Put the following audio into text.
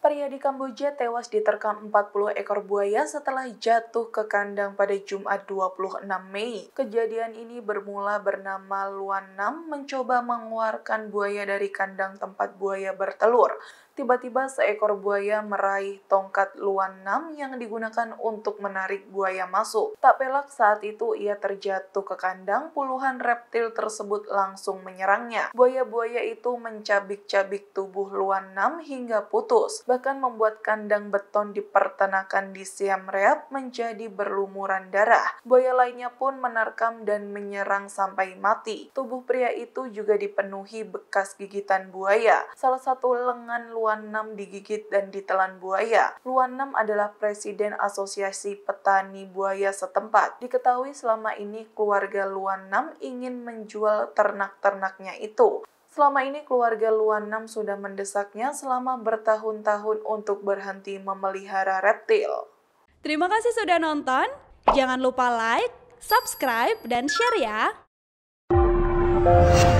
Pria di Kamboja tewas diterkam 40 ekor buaya setelah jatuh ke kandang pada Jumat 26 Mei. Kejadian ini bermula bernama Luan Nam mencoba mengeluarkan buaya dari kandang tempat buaya bertelur tiba-tiba seekor buaya meraih tongkat Luan Nam yang digunakan untuk menarik buaya masuk. Tak pelak saat itu ia terjatuh ke kandang, puluhan reptil tersebut langsung menyerangnya. Buaya-buaya itu mencabik-cabik tubuh Luan Nam hingga putus, bahkan membuat kandang beton di pertanakan di Siam Reap menjadi berlumuran darah. Buaya lainnya pun menerkam dan menyerang sampai mati. Tubuh pria itu juga dipenuhi bekas gigitan buaya. Salah satu lengan Luan Luan Nam digigit dan ditelan buaya. Luan Nam adalah presiden Asosiasi Petani Buaya setempat. Diketahui selama ini keluarga Luan Nam ingin menjual ternak-ternaknya itu. Selama ini keluarga Luan Nam sudah mendesaknya selama bertahun-tahun untuk berhenti memelihara reptil. Terima kasih sudah nonton. Jangan lupa like, subscribe, dan share ya.